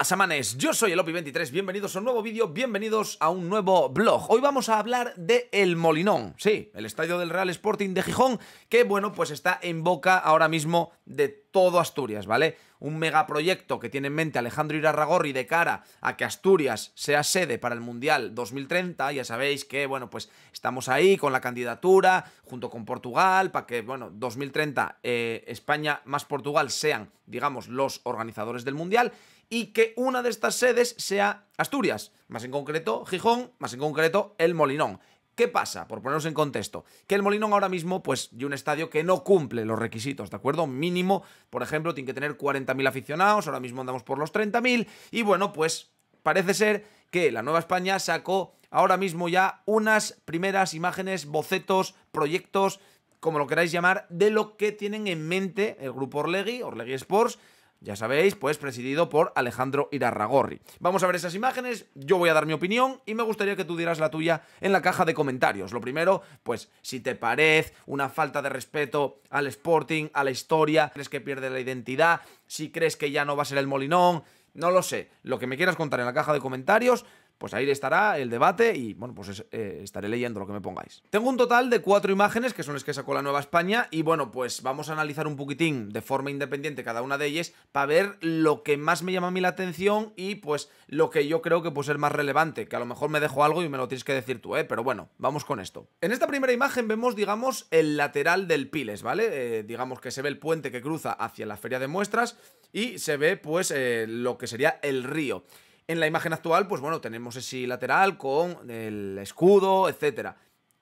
pasa, Yo soy el Opi23, bienvenidos a un nuevo vídeo, bienvenidos a un nuevo blog. Hoy vamos a hablar de El Molinón, sí, el estadio del Real Sporting de Gijón, que bueno, pues está en boca ahora mismo de todo Asturias, ¿vale? Un megaproyecto que tiene en mente Alejandro Irarragorri de cara a que Asturias sea sede para el Mundial 2030, ya sabéis que, bueno, pues estamos ahí con la candidatura, junto con Portugal, para que, bueno, 2030 eh, España más Portugal sean, digamos, los organizadores del Mundial y que una de estas sedes sea Asturias, más en concreto Gijón, más en concreto El Molinón. ¿Qué pasa? Por ponernos en contexto, que el Molinón ahora mismo, pues, y un estadio que no cumple los requisitos, ¿de acuerdo? Mínimo, por ejemplo, tiene que tener 40.000 aficionados, ahora mismo andamos por los 30.000, y bueno, pues parece ser que la Nueva España sacó ahora mismo ya unas primeras imágenes, bocetos, proyectos, como lo queráis llamar, de lo que tienen en mente el grupo Orlegui, Orlegui Sports, ya sabéis, pues presidido por Alejandro Irarragorri. Vamos a ver esas imágenes, yo voy a dar mi opinión y me gustaría que tú dieras la tuya en la caja de comentarios. Lo primero, pues si te parece una falta de respeto al Sporting, a la historia, crees que pierde la identidad, si crees que ya no va a ser el Molinón, no lo sé. Lo que me quieras contar en la caja de comentarios, pues ahí estará el debate y bueno, pues eh, estaré leyendo lo que me pongáis. Tengo un total de cuatro imágenes que son las que sacó la Nueva España y bueno, pues vamos a analizar un poquitín de forma independiente cada una de ellas para ver lo que más me llama a mí la atención y pues lo que yo creo que puede ser más relevante, que a lo mejor me dejo algo y me lo tienes que decir tú, ¿eh? Pero bueno, vamos con esto. En esta primera imagen vemos, digamos, el lateral del Piles, ¿vale? Eh, digamos que se ve el puente que cruza hacia la feria de muestras y se ve pues eh, lo que sería el río. En la imagen actual, pues bueno, tenemos ese lateral con el escudo, etc.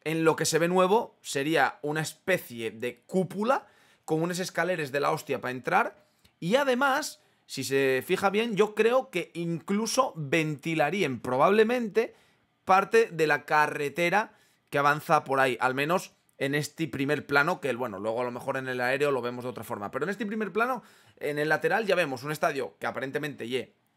En lo que se ve nuevo sería una especie de cúpula con unos escaleres de la hostia para entrar. Y además, si se fija bien, yo creo que incluso ventilarían probablemente parte de la carretera que avanza por ahí. Al menos en este primer plano, que bueno, luego a lo mejor en el aéreo lo vemos de otra forma, pero en este primer plano, en el lateral ya vemos un estadio que aparentemente,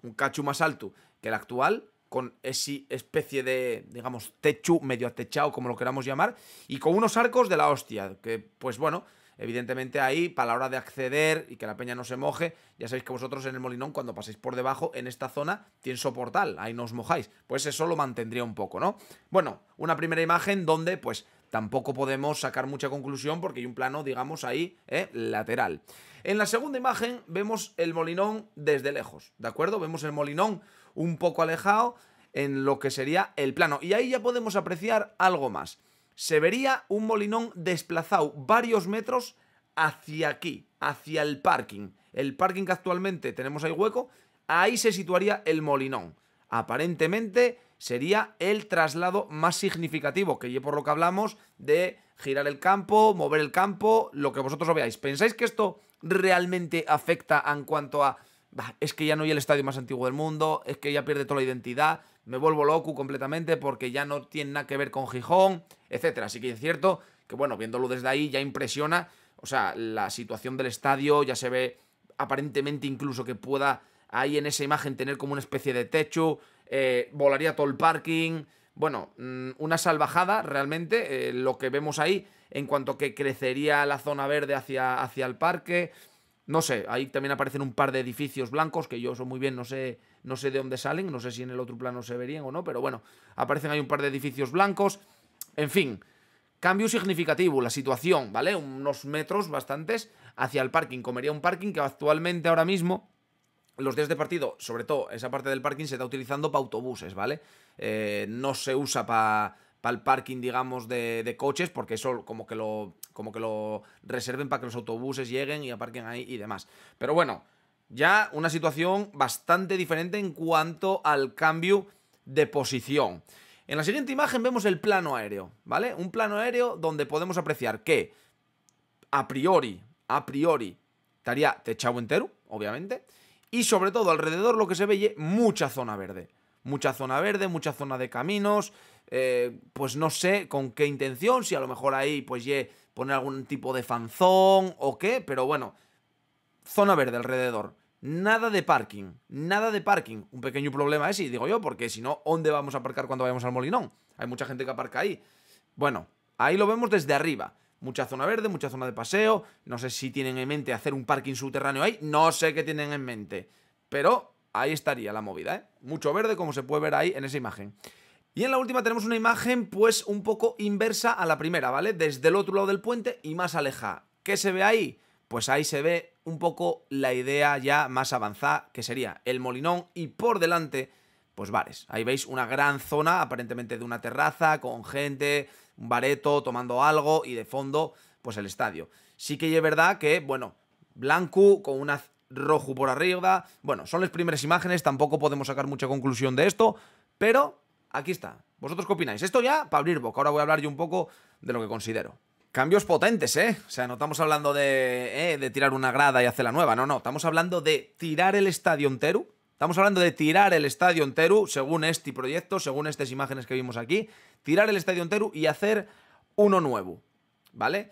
un cacho más alto que el actual, con esa especie de, digamos, techo, medio atechado, como lo queramos llamar, y con unos arcos de la hostia, que pues bueno, evidentemente ahí, para la hora de acceder y que la peña no se moje, ya sabéis que vosotros en el molinón, cuando paséis por debajo, en esta zona, tiene soportal, ahí no os mojáis, pues eso lo mantendría un poco, ¿no? Bueno, una primera imagen donde, pues, tampoco podemos sacar mucha conclusión porque hay un plano, digamos, ahí, ¿eh? lateral. En la segunda imagen vemos el molinón desde lejos, ¿de acuerdo? Vemos el molinón un poco alejado en lo que sería el plano. Y ahí ya podemos apreciar algo más. Se vería un molinón desplazado varios metros hacia aquí, hacia el parking. El parking que actualmente tenemos ahí hueco, ahí se situaría el molinón. Aparentemente sería el traslado más significativo, que ya por lo que hablamos de girar el campo, mover el campo, lo que vosotros lo veáis. ¿Pensáis que esto realmente afecta en cuanto a es que ya no hay el estadio más antiguo del mundo, es que ya pierde toda la identidad, me vuelvo loco completamente porque ya no tiene nada que ver con Gijón, etcétera? Así que es cierto que bueno, viéndolo desde ahí ya impresiona, o sea, la situación del estadio ya se ve aparentemente incluso que pueda ahí en esa imagen tener como una especie de techo, eh, volaría todo el parking. Bueno, mm, una salvajada realmente, eh, lo que vemos ahí, en cuanto que crecería la zona verde hacia, hacia el parque. No sé, ahí también aparecen un par de edificios blancos que yo eso muy bien no sé, no sé de dónde salen, no sé si en el otro plano se verían o no, pero bueno, aparecen ahí un par de edificios blancos. En fin, cambio significativo, la situación, ¿vale? Unos metros bastantes hacia el parking. Comería un parking que actualmente ahora mismo los días de partido, sobre todo esa parte del parking, se está utilizando para autobuses, ¿vale? Eh, no se usa para el parking, digamos, de, coches, porque eso como que lo, como que lo reserven para que los autobuses lleguen y aparquen ahí y demás. Pero bueno, ya una situación bastante diferente en cuanto al cambio de posición. En la siguiente imagen vemos el plano aéreo, ¿vale? Un plano aéreo donde podemos apreciar que, a priori, a priori, estaría techado entero, obviamente, y sobre todo alrededor lo que se ve mucha zona verde. Mucha zona verde, mucha zona de caminos, eh, pues no sé con qué intención, si a lo mejor ahí pues ye poner algún tipo de fanzón o qué, pero bueno, zona verde alrededor. Nada de parking, nada de parking. Un pequeño problema ese, digo yo, porque si no, ¿dónde vamos a aparcar cuando vayamos al molinón? Hay mucha gente que aparca ahí. Bueno, ahí lo vemos desde arriba mucha zona verde, mucha zona de paseo. No sé si tienen en mente hacer un parking subterráneo ahí. No sé qué tienen en mente. Pero ahí estaría la movida, ¿eh? Mucho verde, como se puede ver ahí en esa imagen. Y en la última tenemos una imagen, pues, un poco inversa a la primera, ¿vale? Desde el otro lado del puente y más aleja. ¿Qué se ve ahí? Pues ahí se ve un poco la idea ya más avanzada, que sería el molinón y por delante, pues bares. Ahí veis una gran zona, aparentemente de una terraza, con gente, un bareto, tomando algo y de fondo, pues el estadio. Sí que es verdad que, bueno, Blanco con una rojo por arriba. Bueno, son las primeras imágenes, tampoco podemos sacar mucha conclusión de esto, pero aquí está. ¿Vosotros qué opináis? Esto ya para abrir boca. Ahora voy a hablar yo un poco de lo que considero. Cambios potentes, ¿eh? O sea, no estamos hablando de, eh, de tirar una grada y hacer la nueva, no, no. Estamos hablando de tirar el estadio entero Estamos hablando de tirar el estadio entero, según este proyecto, según estas imágenes que vimos aquí, tirar el estadio entero y hacer uno nuevo, ¿vale?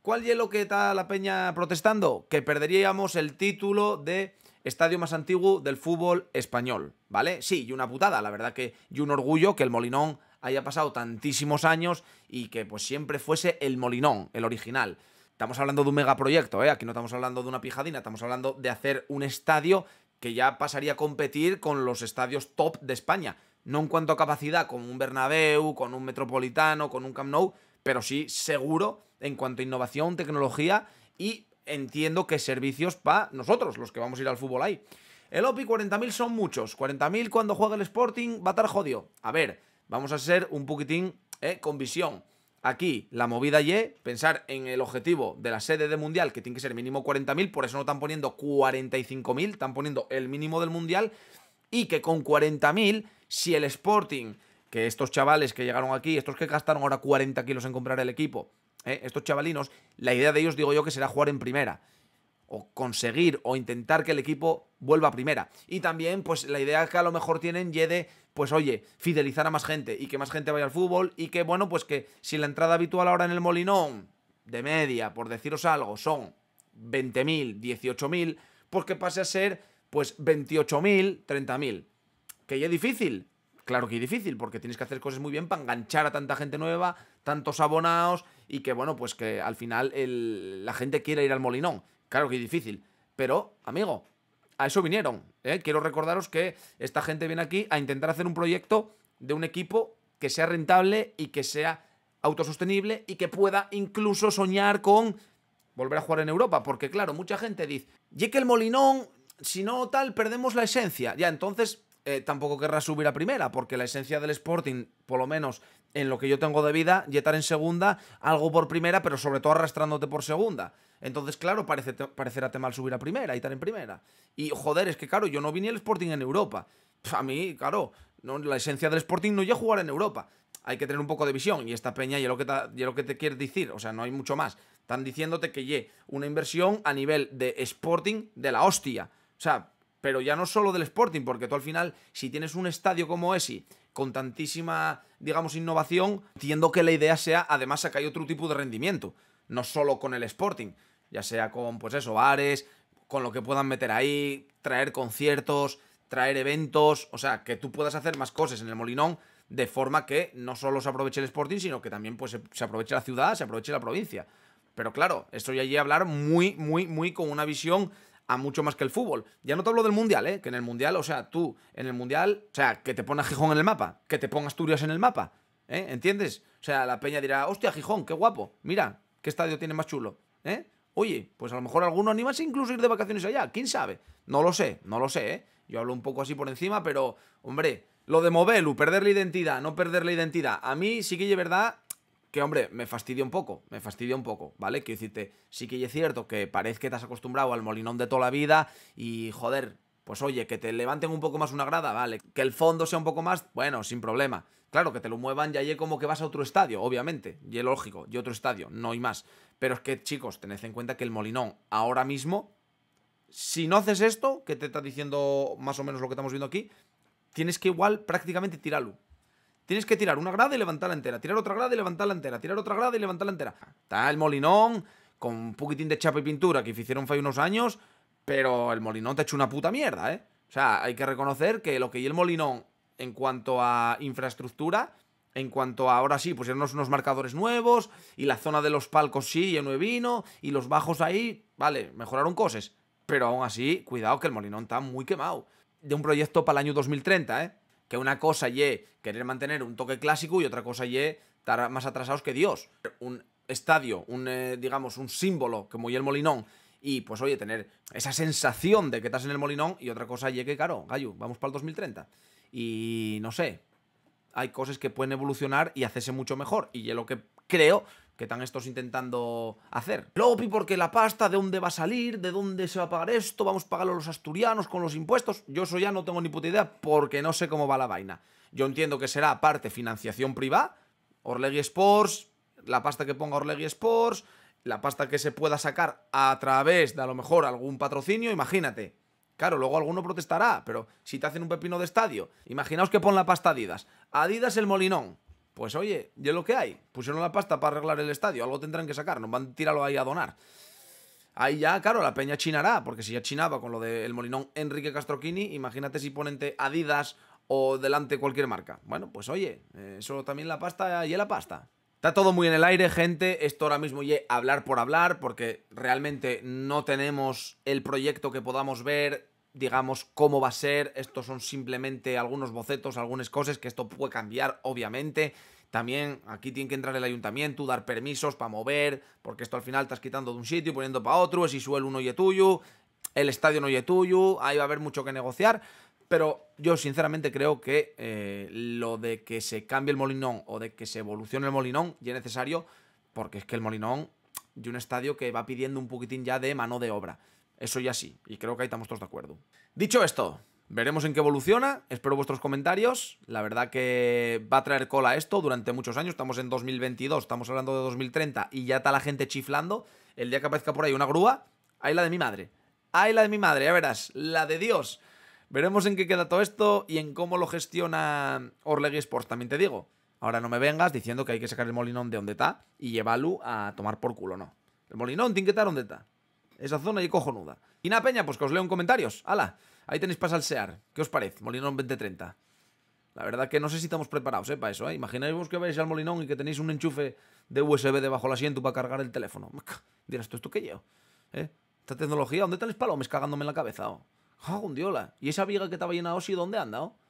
¿Cuál es lo que está la peña protestando? Que perderíamos el título de estadio más antiguo del fútbol español, ¿vale? Sí, y una putada, la verdad que y un orgullo que el Molinón haya pasado tantísimos años y que pues siempre fuese el Molinón, el original. Estamos hablando de un megaproyecto, ¿eh? Aquí no estamos hablando de una pijadina, estamos hablando de hacer un estadio que ya pasaría a competir con los estadios top de España. No en cuanto a capacidad, como un Bernabéu, con un Metropolitano, con un Camp Nou, pero sí seguro en cuanto a innovación, tecnología y entiendo que servicios para nosotros, los que vamos a ir al fútbol ahí. El OPI 40.000 son muchos. 40.000 cuando juega el Sporting va a estar jodido. A ver, vamos a ser un poquitín eh, con visión. Aquí la movida Y, pensar en el objetivo de la sede de mundial, que tiene que ser mínimo 40.000, por eso no están poniendo 45.000, están poniendo el mínimo del mundial, y que con 40.000, si el Sporting, que estos chavales que llegaron aquí, estos que gastaron ahora 40 kilos en comprar el equipo, eh, estos chavalinos, la idea de ellos digo yo que será jugar en primera, o conseguir o intentar que el equipo vuelva a primera. Y también pues la idea que a lo mejor tienen Y de pues oye, fidelizar a más gente y que más gente vaya al fútbol y que, bueno, pues que si la entrada habitual ahora en el Molinón, de media, por deciros algo, son 20.000, 18.000, pues que pase a ser pues 28.000, 30.000. Que ya es difícil. Claro que es difícil, porque tienes que hacer cosas muy bien para enganchar a tanta gente nueva, tantos abonados, y que bueno, pues que al final la gente quiera ir al molinón. Claro que es difícil. Pero, amigo, a eso vinieron. ¿eh? Quiero recordaros que esta gente viene aquí a intentar hacer un proyecto de un equipo que sea rentable y que sea autosostenible y que pueda incluso soñar con volver a jugar en Europa. Porque claro, mucha gente dice, Jekyll el Molinón, si no tal, perdemos la esencia. Ya, entonces eh, tampoco querrá subir a primera, porque la esencia del Sporting, por lo menos en lo que yo tengo de vida, Y estar en segunda, algo por primera, pero sobre todo arrastrándote por segunda. Entonces, claro, parece, parecerá mal subir a primera, Y estar en primera. Y joder, es que claro, yo no vine ni el Sporting en Europa. A mí, claro, no, la esencia del Sporting no llega a jugar en Europa. Hay que tener un poco de visión. Y esta peña y lo que te, y lo que te quiere decir. O sea, no hay mucho más. Están diciéndote que ye una inversión a nivel de Sporting de la hostia. O sea, pero ya no solo del Sporting, porque tú al final, si tienes un estadio como ese, con tantísima, digamos, innovación, entiendo que la idea sea, además, acá hay otro tipo de rendimiento, no solo con el Sporting, ya sea con, pues eso, bares, con lo que puedan meter ahí, traer conciertos, traer eventos, o sea, que tú puedas hacer más cosas en el Molinón, de forma que no solo se aproveche el Sporting, sino que también pues, se aproveche la ciudad, se aproveche la provincia. Pero claro, estoy allí a hablar muy, muy, muy con una visión mucho más que el fútbol. Ya no te hablo del Mundial, ¿eh? Que en el Mundial, o sea, tú, en el Mundial, o sea, que te ponga Gijón en el mapa, que te ponga Asturias en el mapa, ¿eh? ¿Entiendes? O sea, la peña dirá, hostia, Gijón, qué guapo, mira, qué estadio tiene más chulo, ¿eh? Oye, pues a lo mejor alguno anima incluso ir de vacaciones allá, quién sabe. No lo sé, no lo sé, ¿eh? Yo hablo un poco así por encima, pero, hombre, lo de Movelu, perder la identidad, no perder la identidad, a mí sí que es verdad que, hombre, me fastidia un poco, me fastidia un poco, ¿vale? Quiero decirte, sí que es cierto que parece que te has acostumbrado al molinón de toda la vida y, joder, pues oye, que te levanten un poco más una grada, vale. Que el fondo sea un poco más, bueno, sin problema. Claro, que te lo muevan ya y como que vas a otro estadio, obviamente. Y es lógico, y otro estadio, no hay más. Pero es que, chicos, tened en cuenta que el Molinón ahora mismo, si no haces esto, que te está diciendo más o menos lo que estamos viendo aquí, tienes que igual prácticamente tirarlo. Tienes que tirar una grada y levantarla entera, tirar otra grada y levantarla entera, tirar otra grada y levantarla entera. Está el molinón con un poquitín de chapa y pintura que hicieron hace unos años, pero el molinón te ha hecho una puta mierda, ¿eh? O sea, hay que reconocer que lo que y el molinón en cuanto a infraestructura, en cuanto a ahora sí, pues pusieron unos marcadores nuevos y la zona de los palcos sí, ya vino, y los bajos ahí, vale, mejoraron cosas. Pero aún así, cuidado que el molinón está muy quemado. De un proyecto para el año 2030, ¿eh? Que una cosa y querer mantener un toque clásico y otra cosa y estar más atrasados que Dios. Un estadio, un, eh, digamos, un símbolo como y el Molinón y pues oye, tener esa sensación de que estás en el Molinón y otra cosa y que, caro, gallo, vamos para el 2030. Y no sé, hay cosas que pueden evolucionar y hacerse mucho mejor. Y yo lo que creo que están estos intentando hacer. Lopi, porque la pasta, ¿de dónde va a salir? ¿De dónde se va a pagar esto? ¿Vamos a pagarlo los asturianos con los impuestos? Yo eso ya no tengo ni puta idea porque no sé cómo va la vaina. Yo entiendo que será parte financiación privada, Orlegi Sports, la pasta que ponga Orlegi Sports, la pasta que se pueda sacar a través de a lo mejor algún patrocinio, imagínate. Claro, luego alguno protestará, pero si te hacen un pepino de estadio, imaginaos que pon la pasta Adidas. Adidas el Molinón, pues oye, es lo que hay. Pusieron la pasta para arreglar el estadio, algo tendrán que sacar, nos van a tirarlo ahí a donar. Ahí ya, claro, la peña chinará, porque si ya chinaba con lo del molinón Enrique Castroquini, imagínate si ponente Adidas o delante cualquier marca. Bueno, pues oye, eso también la pasta y la pasta. Está todo muy en el aire, gente. Esto ahora mismo y hablar por hablar, porque realmente no tenemos el proyecto que podamos ver digamos, cómo va a ser. Estos son simplemente algunos bocetos, algunas cosas que esto puede cambiar, obviamente. También aquí tiene que entrar el ayuntamiento, dar permisos para mover, porque esto al final estás quitando de un sitio y poniendo para otro. Si suelo uno y tuyo, el estadio no y tuyo, ahí va a haber mucho que negociar. Pero yo sinceramente creo que eh, lo de que se cambie el molinón o de que se evolucione el molinón ya es necesario, porque es que el molinón de un estadio que va pidiendo un poquitín ya de mano de obra. Eso ya sí, y creo que ahí estamos todos de acuerdo. Dicho esto, veremos en qué evoluciona, espero vuestros comentarios, la verdad que va a traer cola esto durante muchos años, estamos en 2022, estamos hablando de 2030 y ya está la gente chiflando, el día que aparezca por ahí una grúa, ahí la de mi madre, ahí la de mi madre, ya verás, la de Dios. Veremos en qué queda todo esto y en cómo lo gestiona Orlegui Sports, también te digo. Ahora no me vengas diciendo que hay que sacar el molinón de donde está y llevarlo a tomar por culo, no. El molinón tiene que estar donde está esa zona y cojonuda. Y nada, peña, pues que os leo en comentarios. ¡Hala! Ahí tenéis para salsear. ¿Qué os parece? Molinón 2030. La verdad que no sé si estamos preparados, ¿eh? Para eso, ¿eh? Imagináis vos que vais al molinón y que tenéis un enchufe de USB debajo del asiento para cargar el teléfono. Dirás, ¿tú esto qué llevo? ¿Eh? Esta tecnología, ¿dónde tenéis palomes cagándome en la cabeza? Oh? un diola Y esa viga que estaba llena de ¿dónde anda? Oh?